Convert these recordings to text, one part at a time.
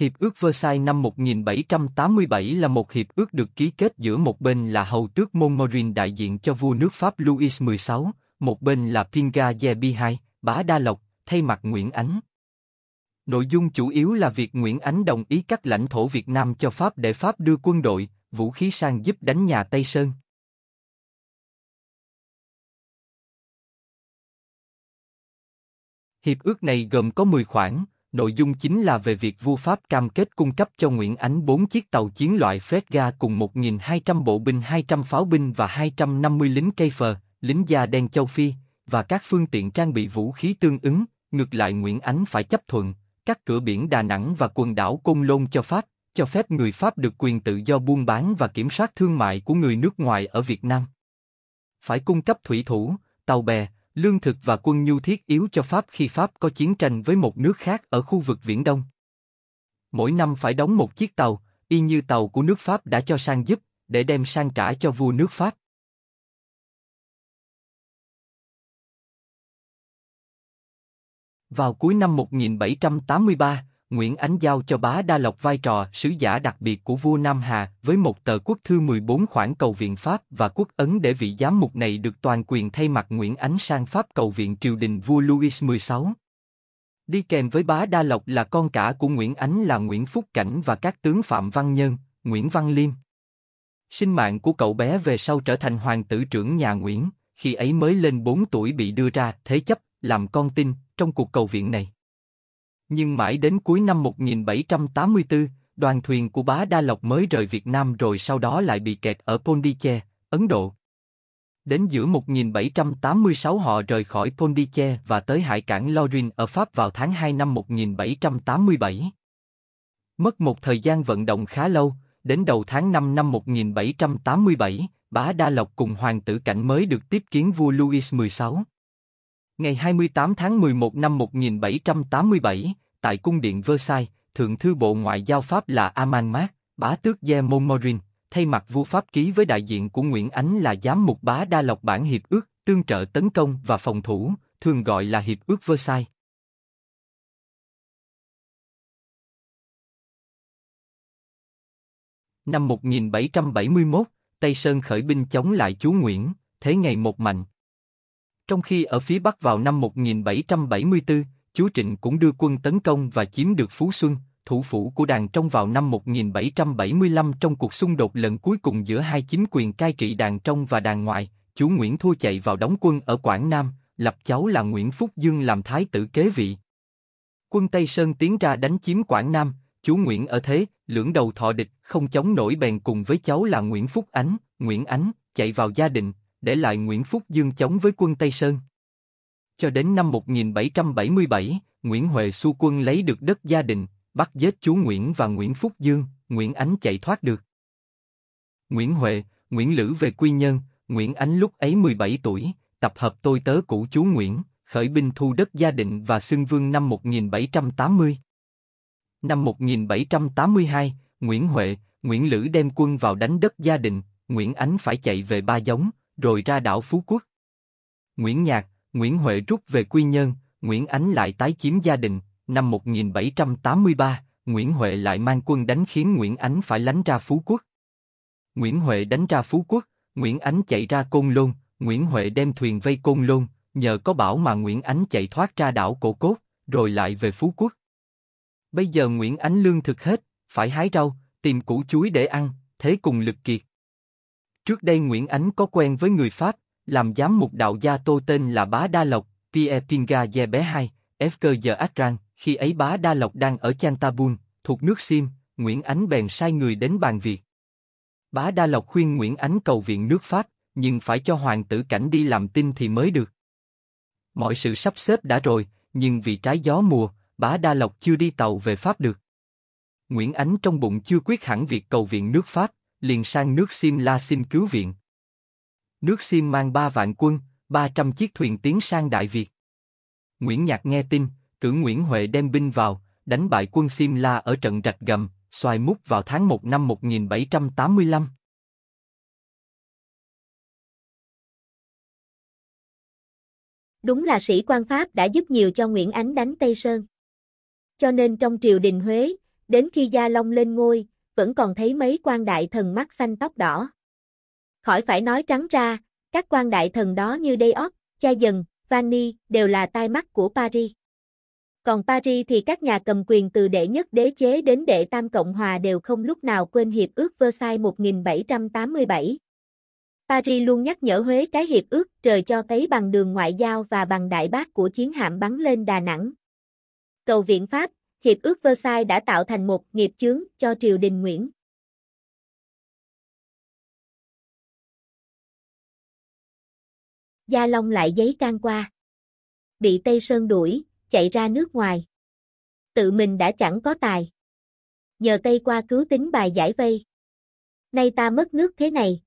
Hiệp ước Versailles năm 1787 là một hiệp ước được ký kết giữa một bên là hầu tước Montmorin đại diện cho vua nước Pháp Louis XVI, một bên là Pinga Bihai, bá Đa Lộc, thay mặt Nguyễn Ánh. Nội dung chủ yếu là việc Nguyễn Ánh đồng ý cắt lãnh thổ Việt Nam cho Pháp để Pháp đưa quân đội, vũ khí sang giúp đánh nhà Tây Sơn. Hiệp ước này gồm có 10 khoản, nội dung chính là về việc vua Pháp cam kết cung cấp cho Nguyễn Ánh 4 chiếc tàu chiến loại Frega cùng 1.200 bộ binh 200 pháo binh và 250 lính cây phờ, lính da đen châu Phi, và các phương tiện trang bị vũ khí tương ứng, ngược lại Nguyễn Ánh phải chấp thuận, các cửa biển Đà Nẵng và quần đảo Côn Lôn cho Pháp, cho phép người Pháp được quyền tự do buôn bán và kiểm soát thương mại của người nước ngoài ở Việt Nam. Phải cung cấp thủy thủ, tàu bè, lương thực và quân nhu thiết yếu cho Pháp khi Pháp có chiến tranh với một nước khác ở khu vực Viễn Đông. Mỗi năm phải đóng một chiếc tàu, y như tàu của nước Pháp đã cho sang giúp, để đem sang trả cho vua nước Pháp. Vào cuối năm 1783, Nguyễn Ánh giao cho Bá Đa Lộc vai trò sứ giả đặc biệt của vua Nam Hà với một tờ quốc thư 14 khoản cầu viện Pháp và quốc ấn để vị giám mục này được toàn quyền thay mặt Nguyễn Ánh sang Pháp cầu viện triều đình vua Louis XVI. Đi kèm với Bá Đa Lộc là con cả của Nguyễn Ánh là Nguyễn Phúc Cảnh và các tướng Phạm Văn Nhân, Nguyễn Văn Liêm. Sinh mạng của cậu bé về sau trở thành hoàng tử trưởng nhà Nguyễn, khi ấy mới lên 4 tuổi bị đưa ra thế chấp, làm con tin trong cuộc cầu viện này. Nhưng mãi đến cuối năm 1784, đoàn thuyền của Bá Đa Lộc mới rời Việt Nam rồi sau đó lại bị kẹt ở Pondiche, Ấn Độ. Đến giữa 1786 họ rời khỏi Pondiche và tới hải cảng Lorin ở Pháp vào tháng 2 năm 1787. Mất một thời gian vận động khá lâu, đến đầu tháng 5 năm 1787, Bá Đa Lộc cùng hoàng tử cảnh mới được tiếp kiến vua Louis XVI. Ngày 28 tháng 11 năm 1787, tại cung điện Versailles, Thượng thư Bộ Ngoại giao Pháp là Amanmat, bá tước Ye Momorin, thay mặt vua Pháp ký với đại diện của Nguyễn Ánh là giám mục bá đa lộc bản hiệp ước, tương trợ tấn công và phòng thủ, thường gọi là hiệp ước Versailles. Năm 1771, Tây Sơn khởi binh chống lại chúa Nguyễn, thế ngày một mạnh, trong khi ở phía Bắc vào năm 1774, Chúa Trịnh cũng đưa quân tấn công và chiếm được Phú Xuân, thủ phủ của đàn trong vào năm 1775 trong cuộc xung đột lần cuối cùng giữa hai chính quyền cai trị đàn trong và đàn ngoại, Chúa Nguyễn thua chạy vào đóng quân ở Quảng Nam, lập cháu là Nguyễn Phúc Dương làm thái tử kế vị. Quân Tây Sơn tiến ra đánh chiếm Quảng Nam, Chúa Nguyễn ở thế, lưỡng đầu thọ địch, không chống nổi bèn cùng với cháu là Nguyễn Phúc Ánh, Nguyễn Ánh, chạy vào gia đình, để lại Nguyễn Phúc Dương chống với quân Tây Sơn. Cho đến năm 1777, Nguyễn Huệ xu quân lấy được đất gia đình, bắt giết chú Nguyễn và Nguyễn Phúc Dương, Nguyễn Ánh chạy thoát được. Nguyễn Huệ, Nguyễn Lữ về Quy Nhơn, Nguyễn Ánh lúc ấy 17 tuổi, tập hợp tôi tớ cũ chú Nguyễn, khởi binh thu đất gia đình và xưng vương năm 1780. Năm 1782, Nguyễn Huệ, Nguyễn Lữ đem quân vào đánh đất gia đình, Nguyễn Ánh phải chạy về Ba Giống, rồi ra đảo Phú Quốc. Nguyễn Nhạc, Nguyễn Huệ rút về Quy Nhơn, Nguyễn Ánh lại tái chiếm gia đình. Năm 1783, Nguyễn Huệ lại mang quân đánh khiến Nguyễn Ánh phải lánh ra Phú Quốc. Nguyễn Huệ đánh ra Phú Quốc, Nguyễn Ánh chạy ra Côn Lôn, Nguyễn Huệ đem thuyền vây Côn Lôn, nhờ có bảo mà Nguyễn Ánh chạy thoát ra đảo Cổ Cốt, rồi lại về Phú Quốc. Bây giờ Nguyễn Ánh lương thực hết, phải hái rau, tìm củ chuối để ăn, thế cùng lực kiệt. Trước đây Nguyễn Ánh có quen với người Pháp, làm giám mục đạo gia tô tên là Bá Đa Lộc, Pierre Pinga Ye bé 2, FK giờ Akran, khi ấy Bá Đa Lộc đang ở Chantabun, thuộc nước Sim, Nguyễn Ánh bèn sai người đến bàn việc. Bá Đa Lộc khuyên Nguyễn Ánh cầu viện nước Pháp, nhưng phải cho hoàng tử cảnh đi làm tin thì mới được. Mọi sự sắp xếp đã rồi, nhưng vì trái gió mùa, bá Đa Lộc chưa đi tàu về Pháp được. Nguyễn Ánh trong bụng chưa quyết hẳn việc cầu viện nước Pháp, liền sang nước Sim La xin cứu viện. Nước Sim mang 3 vạn quân, 300 chiếc thuyền tiến sang Đại Việt. Nguyễn Nhạc nghe tin, cử Nguyễn Huệ đem binh vào, đánh bại quân Sim La ở trận rạch gầm, xoài mút vào tháng 1 năm 1785. Đúng là sĩ quan Pháp đã giúp nhiều cho Nguyễn Ánh đánh Tây Sơn. Cho nên trong triều đình Huế, đến khi Gia Long lên ngôi, vẫn còn thấy mấy quan đại thần mắt xanh tóc đỏ. Khỏi phải nói trắng ra, các quan đại thần đó như Deoc, Cha Dần, Vani đều là tai mắt của Paris. Còn Paris thì các nhà cầm quyền từ đệ nhất đế chế đến đệ tam cộng hòa đều không lúc nào quên hiệp ước Versailles 1787. Paris luôn nhắc nhở Huế cái hiệp ước trời cho thấy bằng đường ngoại giao và bằng đại bác của chiến hạm bắn lên Đà Nẵng. Cầu viện Pháp, Hiệp ước Versailles đã tạo thành một nghiệp chướng cho triều đình Nguyễn. Gia Long lại giấy can qua. Bị Tây Sơn đuổi, chạy ra nước ngoài. Tự mình đã chẳng có tài. Nhờ Tây qua cứu tính bài giải vây. Nay ta mất nước thế này.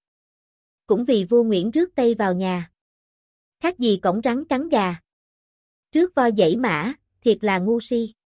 Cũng vì vua Nguyễn rước Tây vào nhà. Khác gì cổng rắn cắn gà. Trước voi dãy mã, thiệt là ngu si.